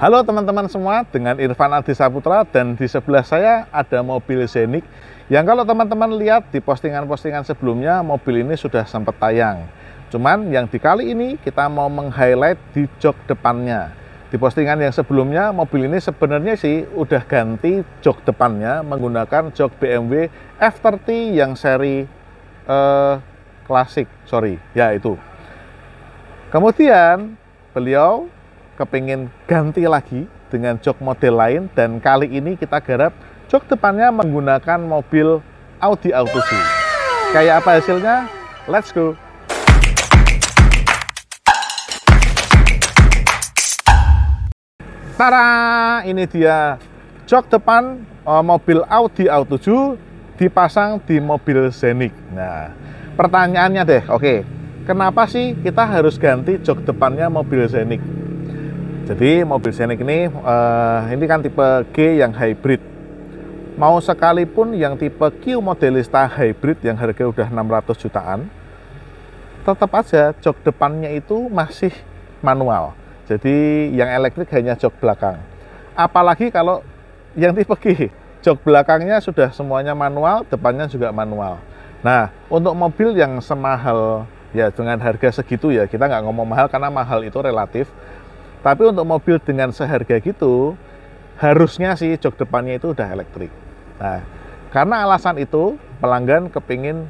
Halo teman-teman semua, dengan Irfan Adi Saputra dan di sebelah saya ada mobil Zenik yang kalau teman-teman lihat di postingan-postingan sebelumnya mobil ini sudah sempat tayang. Cuman yang di kali ini kita mau meng-highlight di jok depannya. Di postingan yang sebelumnya mobil ini sebenarnya sih udah ganti jok depannya menggunakan jok BMW F30 yang seri eh, klasik, sorry, ya itu. Kemudian beliau kepingin ganti lagi dengan jok model lain dan kali ini kita garap jok depannya menggunakan mobil Audi Auto C. Kayak apa hasilnya? Let's go! Tara, ini dia jok depan eh, mobil Audi A7 dipasang di mobil Scenic. Nah, pertanyaannya deh, oke, okay, kenapa sih kita harus ganti jok depannya mobil Scenic? Jadi mobil Scenic ini uh, ini kan tipe G yang hybrid. Mau sekalipun yang tipe Q Modelista hybrid yang harga udah 600 jutaan, tetap aja jok depannya itu masih manual. Jadi yang elektrik hanya jok belakang. Apalagi kalau yang tipe G, jok belakangnya sudah semuanya manual, depannya juga manual. Nah, untuk mobil yang semahal ya dengan harga segitu ya kita nggak ngomong mahal karena mahal itu relatif tapi untuk mobil dengan seharga gitu, harusnya sih jok depannya itu udah elektrik. Nah, karena alasan itu pelanggan kepingin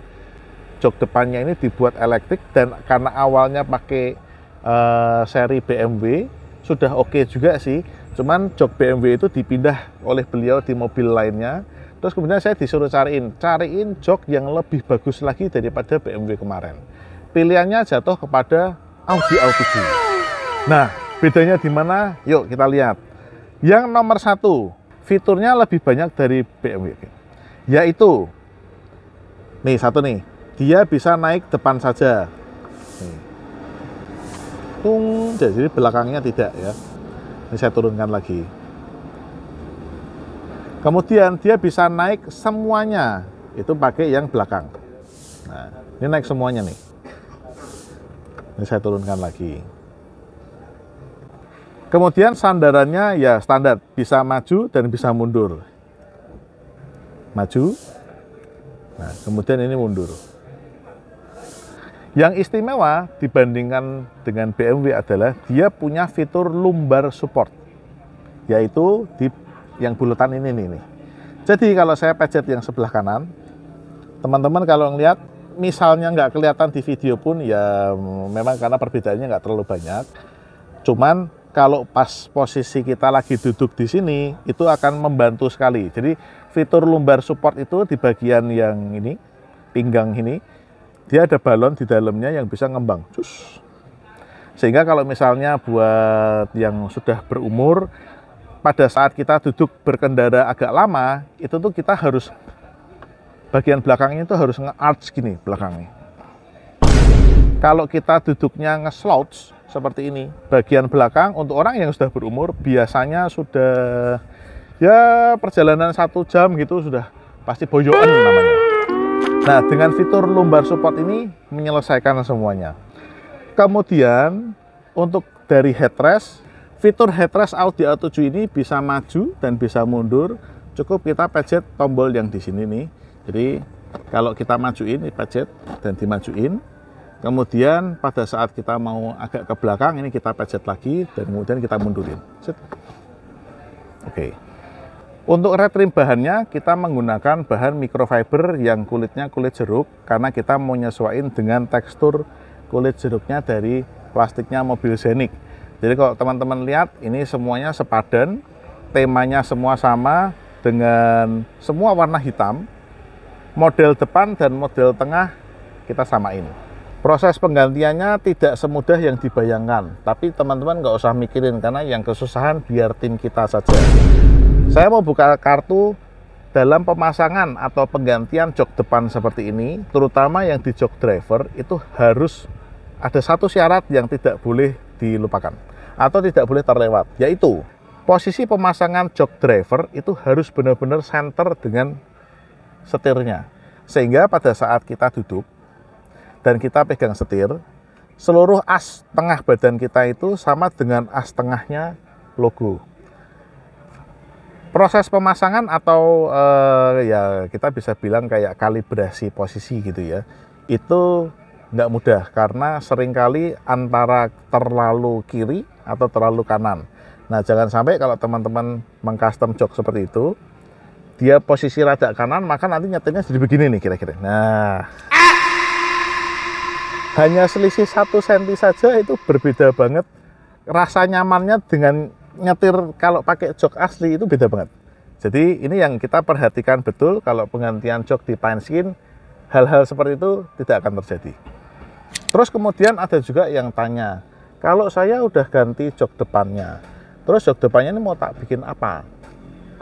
jok depannya ini dibuat elektrik dan karena awalnya pakai uh, seri BMW sudah oke okay juga sih. Cuman jok BMW itu dipindah oleh beliau di mobil lainnya. Terus kemudian saya disuruh cariin, cariin jok yang lebih bagus lagi daripada BMW kemarin. Pilihannya jatuh kepada Audi A7. Nah, Bedanya di mana? Yuk kita lihat. Yang nomor satu, fiturnya lebih banyak dari BMW. Yaitu, nih satu nih, dia bisa naik depan saja. Tung, jadi belakangnya tidak ya. Ini saya turunkan lagi. Kemudian dia bisa naik semuanya, itu pakai yang belakang. Nah, ini naik semuanya nih. Ini saya turunkan lagi. Kemudian sandarannya ya standar, bisa maju dan bisa mundur. Maju, nah kemudian ini mundur. Yang istimewa dibandingkan dengan BMW adalah dia punya fitur lumbar support, yaitu di yang bulatan ini nih. nih. Jadi kalau saya pencet yang sebelah kanan, teman-teman kalau ngelihat misalnya nggak kelihatan di video pun ya memang karena perbedaannya nggak terlalu banyak. Cuman kalau pas posisi kita lagi duduk di sini itu akan membantu sekali. Jadi fitur lumbar support itu di bagian yang ini pinggang ini dia ada balon di dalamnya yang bisa ngembang. Cus. Sehingga kalau misalnya buat yang sudah berumur pada saat kita duduk berkendara agak lama itu tuh kita harus bagian belakangnya itu harus nge-arch gini belakangnya kalau kita duduknya nge-slouch seperti ini, bagian belakang untuk orang yang sudah berumur biasanya sudah ya perjalanan satu jam gitu sudah pasti bojoan namanya. Nah, dengan fitur lumbar support ini menyelesaikan semuanya. Kemudian untuk dari headrest, fitur headrest Audi A7 ini bisa maju dan bisa mundur. Cukup kita pencet tombol yang di sini nih. Jadi kalau kita majuin, dipencet dan dimajuin, Kemudian pada saat kita mau agak ke belakang, ini kita pencet lagi dan kemudian kita mundurin. Oke. Okay. Untuk retrim bahannya, kita menggunakan bahan microfiber yang kulitnya kulit jeruk, karena kita mau nyesuaiin dengan tekstur kulit jeruknya dari plastiknya mobil Zenik. Jadi kalau teman-teman lihat, ini semuanya sepadan, temanya semua sama dengan semua warna hitam, model depan dan model tengah kita samain. Proses penggantiannya tidak semudah yang dibayangkan, tapi teman-teman nggak usah mikirin karena yang kesusahan biar tim kita saja. Saya mau buka kartu dalam pemasangan atau penggantian jok depan seperti ini, terutama yang di jok driver itu harus ada satu syarat yang tidak boleh dilupakan atau tidak boleh terlewat, yaitu posisi pemasangan jok driver itu harus benar-benar center dengan setirnya. Sehingga pada saat kita duduk, dan kita pegang setir, seluruh as tengah badan kita itu sama dengan as tengahnya logo. Proses pemasangan atau eh, ya kita bisa bilang kayak kalibrasi posisi gitu ya, itu nggak mudah karena seringkali antara terlalu kiri atau terlalu kanan. Nah jangan sampai kalau teman-teman mengcustom jok seperti itu, dia posisi rada kanan maka nanti nyetirnya jadi begini nih kira-kira. Nah. Ah! hanya selisih satu senti saja itu berbeda banget rasa nyamannya dengan nyetir kalau pakai jok asli itu beda banget jadi ini yang kita perhatikan betul kalau penggantian jok di skin hal-hal seperti itu tidak akan terjadi terus kemudian ada juga yang tanya kalau saya udah ganti jok depannya terus jok depannya ini mau tak bikin apa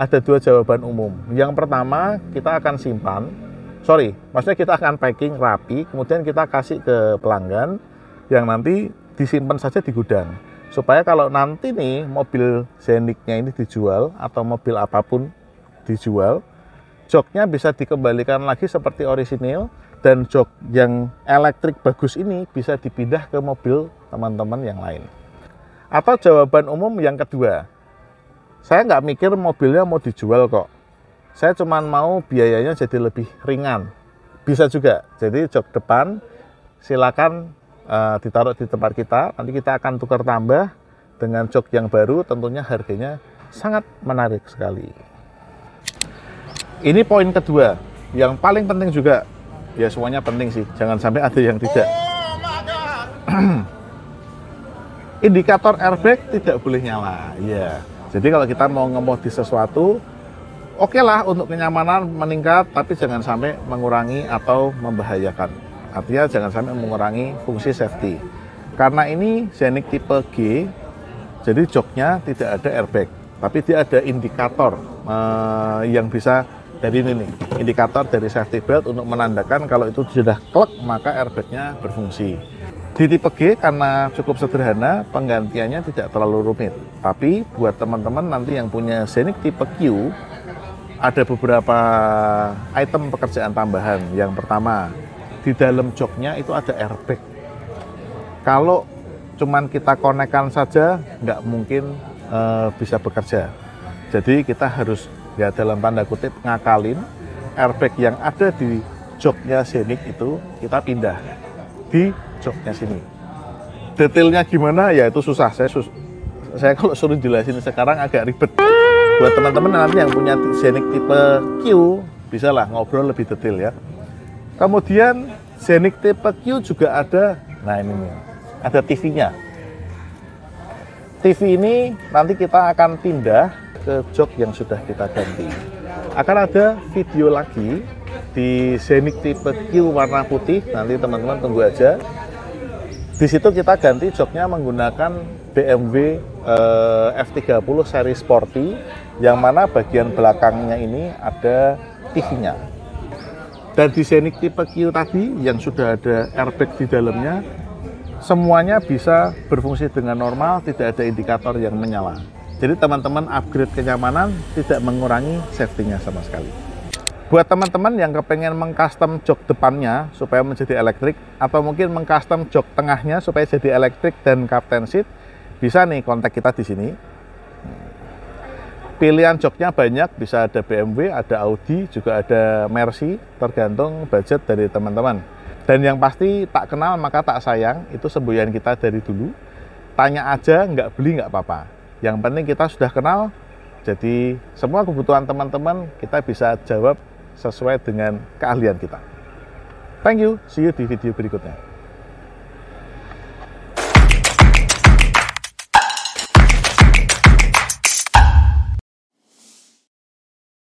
ada dua jawaban umum yang pertama kita akan simpan sorry, maksudnya kita akan packing rapi, kemudian kita kasih ke pelanggan yang nanti disimpan saja di gudang. Supaya kalau nanti nih mobil Zeniknya ini dijual atau mobil apapun dijual, joknya bisa dikembalikan lagi seperti orisinil dan jok yang elektrik bagus ini bisa dipindah ke mobil teman-teman yang lain. Atau jawaban umum yang kedua, saya nggak mikir mobilnya mau dijual kok saya cuma mau biayanya jadi lebih ringan. Bisa juga. Jadi jok depan silakan uh, ditaruh di tempat kita. Nanti kita akan tukar tambah dengan jok yang baru. Tentunya harganya sangat menarik sekali. Ini poin kedua yang paling penting juga. Ya semuanya penting sih. Jangan sampai ada yang tidak. Oh, indikator airbag tidak boleh nyala. Ya, Yeah. Jadi kalau kita mau ngemodi sesuatu, oke okay lah untuk kenyamanan meningkat, tapi jangan sampai mengurangi atau membahayakan. Artinya jangan sampai mengurangi fungsi safety. Karena ini Scenic tipe G, jadi joknya tidak ada airbag, tapi dia ada indikator eh, yang bisa dari ini nih, indikator dari safety belt untuk menandakan kalau itu sudah klik maka airbagnya berfungsi. Di tipe G karena cukup sederhana, penggantiannya tidak terlalu rumit. Tapi buat teman-teman nanti yang punya Scenic tipe Q, ada beberapa item pekerjaan tambahan. Yang pertama, di dalam joknya itu ada airbag. Kalau cuman kita konekkan saja, nggak mungkin uh, bisa bekerja. Jadi kita harus ya dalam tanda kutip ngakalin airbag yang ada di joknya Scenic itu kita pindah di joknya sini. Detailnya gimana ya itu susah. Saya sus saya kalau suruh jelasin sekarang agak ribet buat teman-teman nanti yang punya Zenik tipe Q bisa lah ngobrol lebih detail ya kemudian Zenik tipe Q juga ada nah ini nih ada TV-nya TV ini nanti kita akan pindah ke jok yang sudah kita ganti akan ada video lagi di Zenik tipe Q warna putih nanti teman-teman tunggu aja di situ kita ganti joknya menggunakan BMW eh, F30 seri sporty yang mana bagian belakangnya ini ada TV-nya. Dan di Scenic tipe Q tadi yang sudah ada airbag di dalamnya semuanya bisa berfungsi dengan normal, tidak ada indikator yang menyala. Jadi teman-teman upgrade kenyamanan tidak mengurangi safety-nya sama sekali. Buat teman-teman yang kepengen mengcustom jok depannya supaya menjadi elektrik atau mungkin mengcustom jok tengahnya supaya jadi elektrik dan captain seat, bisa nih kontak kita di sini. Pilihan joknya banyak, bisa ada BMW, ada Audi, juga ada Mercy, tergantung budget dari teman-teman. Dan yang pasti tak kenal maka tak sayang, itu semboyan kita dari dulu. Tanya aja, nggak beli nggak apa-apa. Yang penting kita sudah kenal, jadi semua kebutuhan teman-teman kita bisa jawab sesuai dengan keahlian kita. Thank you, see you di video berikutnya.